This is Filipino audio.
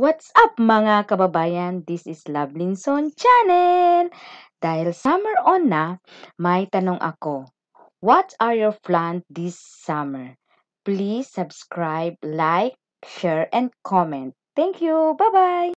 What's up mga kababayan? This is Lovelinson Channel! Dahil summer on na, may tanong ako. What are your plans this summer? Please subscribe, like, share, and comment. Thank you! Bye-bye!